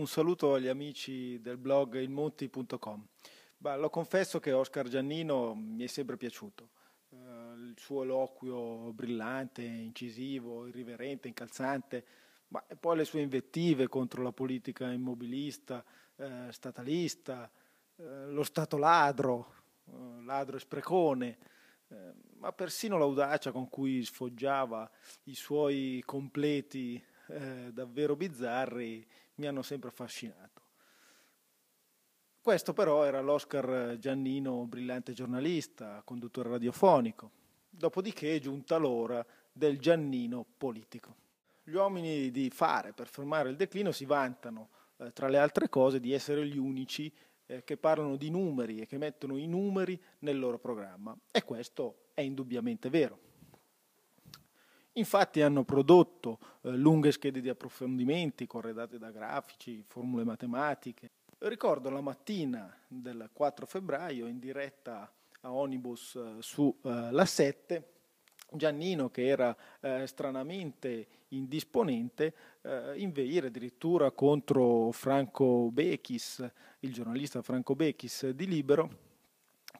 un saluto agli amici del blog ilmonti.com. Bah, lo confesso che Oscar Giannino mi è sempre piaciuto. Eh, il suo eloquio brillante, incisivo, irriverente, incalzante, ma poi le sue invettive contro la politica immobilista, eh, statalista, eh, lo Stato ladro, eh, ladro e sprecone, eh, ma persino l'audacia con cui sfoggiava i suoi completi eh, davvero bizzarri mi hanno sempre affascinato. Questo però era l'Oscar Giannino, brillante giornalista, conduttore radiofonico. Dopodiché è giunta l'ora del Giannino politico. Gli uomini di fare per fermare il declino si vantano, eh, tra le altre cose, di essere gli unici eh, che parlano di numeri e che mettono i numeri nel loro programma. E questo è indubbiamente vero. Infatti hanno prodotto eh, lunghe schede di approfondimenti corredate da grafici, formule matematiche. Ricordo la mattina del 4 febbraio in diretta a Onibus eh, sulla eh, 7 Giannino che era eh, stranamente indisponente eh, inveire addirittura contro Franco Bechis, il giornalista Franco Bechis di Libero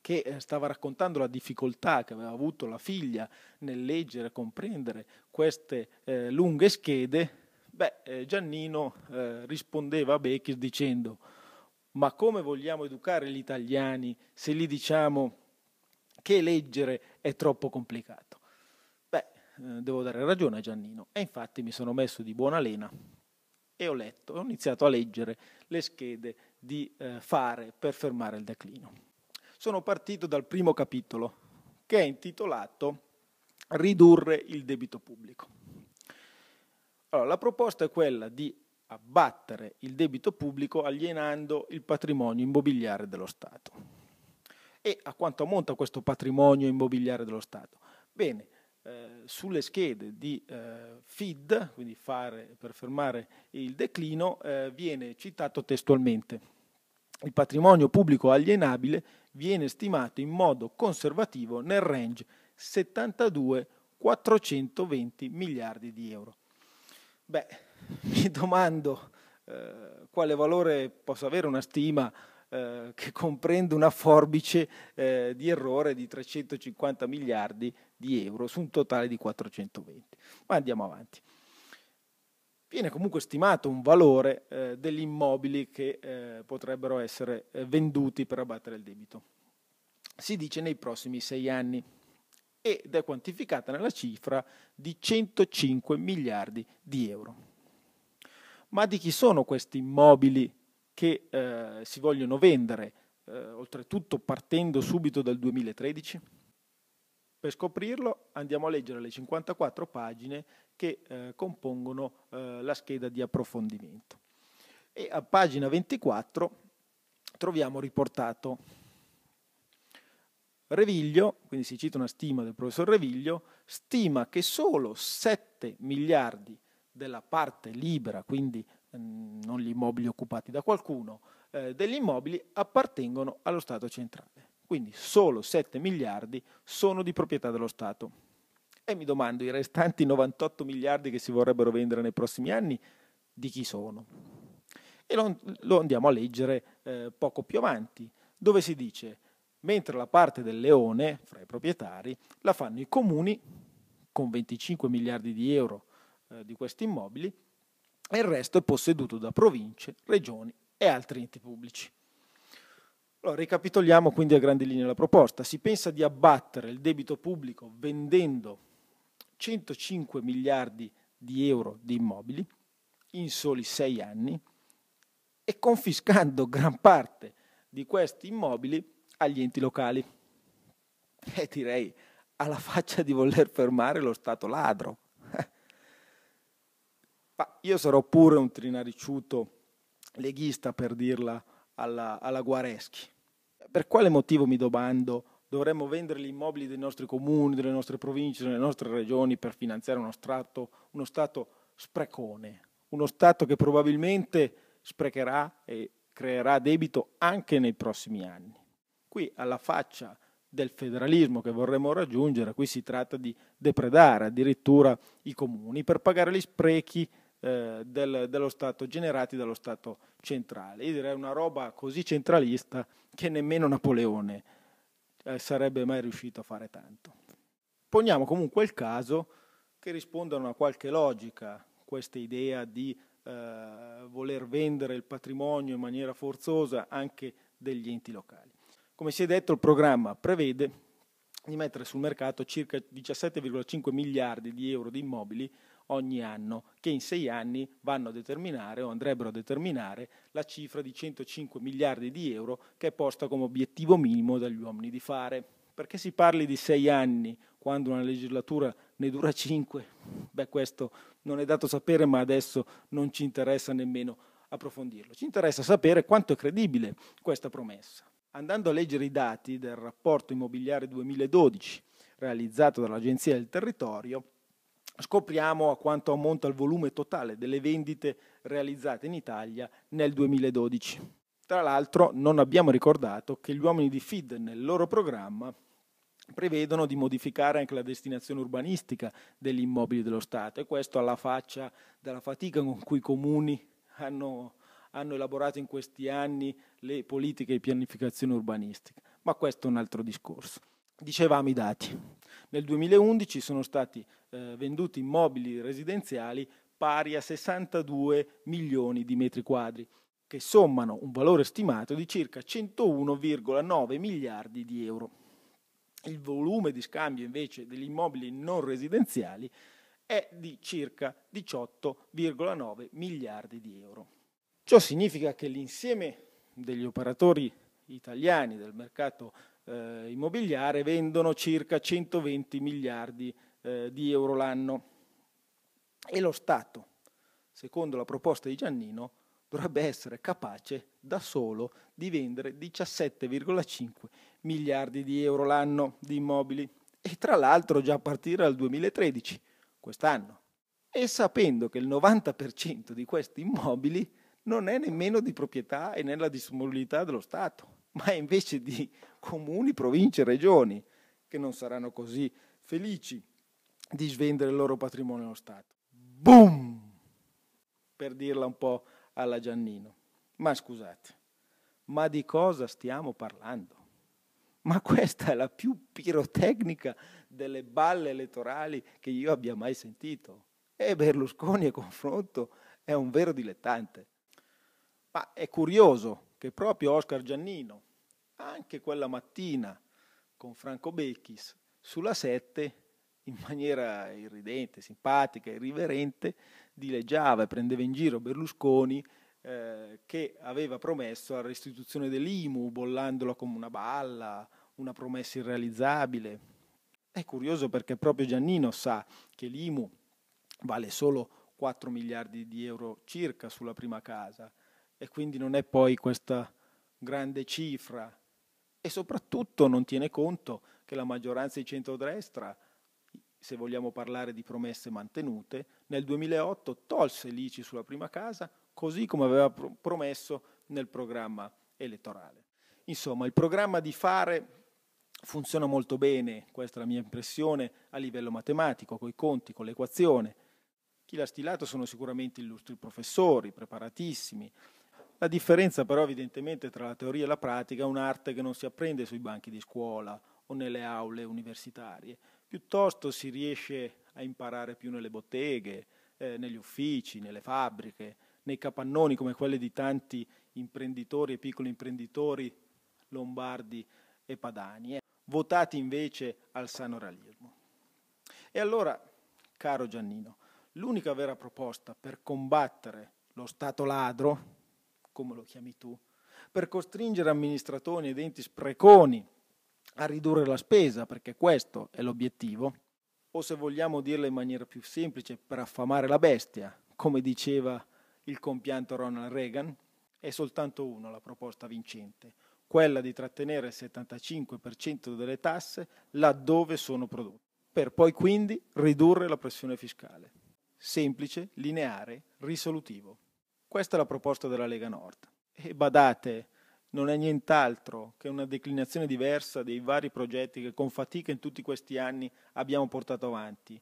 che eh, stava raccontando la difficoltà che aveva avuto la figlia nel leggere e comprendere queste eh, lunghe schede, beh, eh, Giannino eh, rispondeva a Bechis dicendo ma come vogliamo educare gli italiani se gli diciamo che leggere è troppo complicato? Beh, eh, devo dare ragione a Giannino e infatti mi sono messo di buona lena e ho letto, ho iniziato a leggere le schede di eh, fare per fermare il declino sono partito dal primo capitolo, che è intitolato Ridurre il debito pubblico. Allora, la proposta è quella di abbattere il debito pubblico alienando il patrimonio immobiliare dello Stato. E a quanto ammonta questo patrimonio immobiliare dello Stato? Bene, eh, sulle schede di eh, FID, quindi fare per fermare il declino, eh, viene citato testualmente. Il patrimonio pubblico alienabile viene stimato in modo conservativo nel range 72-420 miliardi di euro. Beh, mi domando eh, quale valore possa avere una stima eh, che comprende una forbice eh, di errore di 350 miliardi di euro su un totale di 420. Ma andiamo avanti viene comunque stimato un valore eh, degli immobili che eh, potrebbero essere eh, venduti per abbattere il debito. Si dice nei prossimi sei anni ed è quantificata nella cifra di 105 miliardi di euro. Ma di chi sono questi immobili che eh, si vogliono vendere, eh, oltretutto partendo subito dal 2013? Per scoprirlo andiamo a leggere le 54 pagine che eh, compongono eh, la scheda di approfondimento. E a pagina 24 troviamo riportato Reviglio, quindi si cita una stima del professor Reviglio, stima che solo 7 miliardi della parte libera, quindi mm, non gli immobili occupati da qualcuno, eh, degli immobili appartengono allo Stato centrale. Quindi solo 7 miliardi sono di proprietà dello Stato. E mi domando, i restanti 98 miliardi che si vorrebbero vendere nei prossimi anni, di chi sono? E lo, lo andiamo a leggere eh, poco più avanti, dove si dice, mentre la parte del leone, fra i proprietari, la fanno i comuni, con 25 miliardi di euro eh, di questi immobili, e il resto è posseduto da province, regioni e altri enti pubblici. Allora, ricapitoliamo quindi a grandi linee la proposta. Si pensa di abbattere il debito pubblico vendendo 105 miliardi di euro di immobili in soli sei anni e confiscando gran parte di questi immobili agli enti locali. E eh, direi alla faccia di voler fermare lo Stato ladro. Ma io sarò pure un trinariciuto leghista per dirla alla, alla Guareschi per quale motivo mi domando dovremmo vendere gli immobili dei nostri comuni, delle nostre province, delle nostre regioni per finanziare uno Stato, uno stato sprecone, uno Stato che probabilmente sprecherà e creerà debito anche nei prossimi anni. Qui alla faccia del federalismo che vorremmo raggiungere, qui si tratta di depredare addirittura i comuni per pagare gli sprechi eh, del, dello Stato, generati dallo Stato centrale. Io direi una roba così centralista che nemmeno Napoleone eh, sarebbe mai riuscito a fare tanto. Poniamo comunque il caso che rispondano a qualche logica questa idea di eh, voler vendere il patrimonio in maniera forzosa anche degli enti locali. Come si è detto, il programma prevede di mettere sul mercato circa 17,5 miliardi di euro di immobili ogni anno, che in sei anni vanno a determinare o andrebbero a determinare la cifra di 105 miliardi di euro che è posta come obiettivo minimo dagli uomini di fare. Perché si parli di sei anni quando una legislatura ne dura cinque? Beh, questo non è dato sapere, ma adesso non ci interessa nemmeno approfondirlo. Ci interessa sapere quanto è credibile questa promessa. Andando a leggere i dati del rapporto immobiliare 2012 realizzato dall'Agenzia del Territorio, scopriamo a quanto ammonta il volume totale delle vendite realizzate in Italia nel 2012. Tra l'altro non abbiamo ricordato che gli uomini di FID nel loro programma prevedono di modificare anche la destinazione urbanistica degli immobili dello Stato e questo alla faccia della fatica con cui i comuni hanno, hanno elaborato in questi anni le politiche di pianificazione urbanistica. Ma questo è un altro discorso dicevamo i dati. Nel 2011 sono stati eh, venduti immobili residenziali pari a 62 milioni di metri quadri, che sommano un valore stimato di circa 101,9 miliardi di euro. Il volume di scambio invece degli immobili non residenziali è di circa 18,9 miliardi di euro. Ciò significa che l'insieme degli operatori italiani del mercato eh, immobiliare vendono circa 120 miliardi eh, di euro l'anno. E lo Stato, secondo la proposta di Giannino, dovrebbe essere capace da solo di vendere 17,5 miliardi di euro l'anno di immobili e tra l'altro già a partire dal 2013, quest'anno, e sapendo che il 90% di questi immobili non è nemmeno di proprietà e nella disponibilità dello Stato ma invece di comuni, province, e regioni, che non saranno così felici di svendere il loro patrimonio allo Stato. Boom! Per dirla un po' alla Giannino. Ma scusate, ma di cosa stiamo parlando? Ma questa è la più pirotecnica delle balle elettorali che io abbia mai sentito. E Berlusconi a confronto è un vero dilettante. Ma è curioso che proprio Oscar Giannino, anche quella mattina con Franco Becchis, sulla 7, in maniera irridente, simpatica, irriverente, dileggiava e prendeva in giro Berlusconi eh, che aveva promesso la restituzione dell'IMU, bollandola come una balla, una promessa irrealizzabile. È curioso perché proprio Giannino sa che l'IMU vale solo 4 miliardi di euro circa sulla prima casa e quindi non è poi questa grande cifra e soprattutto non tiene conto che la maggioranza di centrodestra, se vogliamo parlare di promesse mantenute, nel 2008 tolse l'ICI sulla prima casa così come aveva promesso nel programma elettorale. Insomma, il programma di fare funziona molto bene, questa è la mia impressione, a livello matematico, con i conti, con l'equazione. Chi l'ha stilato sono sicuramente illustri professori, preparatissimi, la differenza però evidentemente tra la teoria e la pratica è un'arte che non si apprende sui banchi di scuola o nelle aule universitarie, piuttosto si riesce a imparare più nelle botteghe, eh, negli uffici, nelle fabbriche, nei capannoni come quelli di tanti imprenditori e piccoli imprenditori lombardi e padani, eh, votati invece al sanoralismo. E allora, caro Giannino, l'unica vera proposta per combattere lo Stato ladro come lo chiami tu, per costringere amministratori ed enti spreconi a ridurre la spesa, perché questo è l'obiettivo, o se vogliamo dirlo in maniera più semplice, per affamare la bestia, come diceva il compianto Ronald Reagan, è soltanto una la proposta vincente, quella di trattenere il 75% delle tasse laddove sono prodotte, per poi quindi ridurre la pressione fiscale. Semplice, lineare, risolutivo. Questa è la proposta della Lega Nord. E badate, non è nient'altro che una declinazione diversa dei vari progetti che con fatica in tutti questi anni abbiamo portato avanti,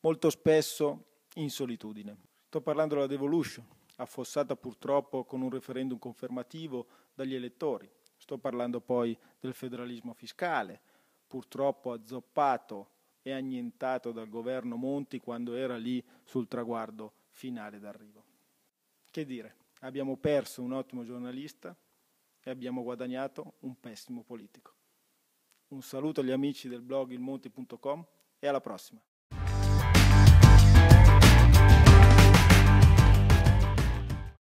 molto spesso in solitudine. Sto parlando della devolution, affossata purtroppo con un referendum confermativo dagli elettori. Sto parlando poi del federalismo fiscale, purtroppo azzoppato e annientato dal governo Monti quando era lì sul traguardo finale d'arrivo. Che dire, abbiamo perso un ottimo giornalista e abbiamo guadagnato un pessimo politico. Un saluto agli amici del blog ilmonti.com e alla prossima.